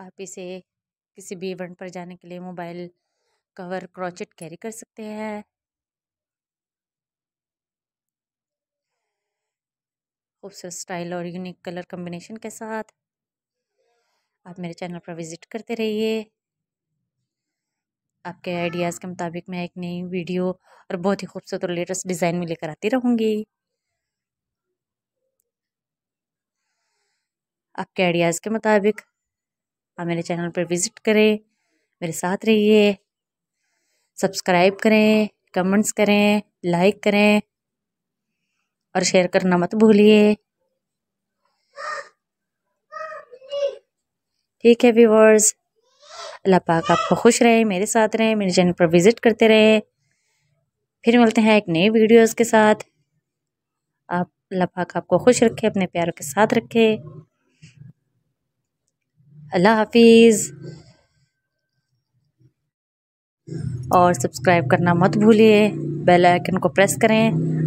आप इसे किसी भी इवेंट पर जाने के लिए मोबाइल कवर क्रॉचेट कैरी कर सकते हैं खूबसूरत स्टाइल और यूनिक कलर कम्बिनेशन के साथ आप मेरे चैनल पर विज़िट करते रहिए आपके आइडियाज़ के मुताबिक मैं एक नई वीडियो और बहुत ही खूबसूरत और लेटेस्ट डिज़ाइन में लेकर आती रहूँगी आपके आइडियाज़ के मुताबिक आप मेरे चैनल पर विज़िट करें मेरे साथ रहिए सब्सक्राइब करें कमेंट्स करें लाइक करें और शेयर करना मत भूलिए ठीक है व्यूवर्स अल्लाह पाक आपको खुश रहे मेरे साथ रहें मेरे चैनल पर विज़िट करते रहे फिर मिलते हैं एक नई वीडियोस के साथ आप अल्लाह पाक आपको खुश रखे अपने प्यारों के साथ रखे अल्लाह हाफिज़ और सब्सक्राइब करना मत भूलिए बेल आइकन को प्रेस करें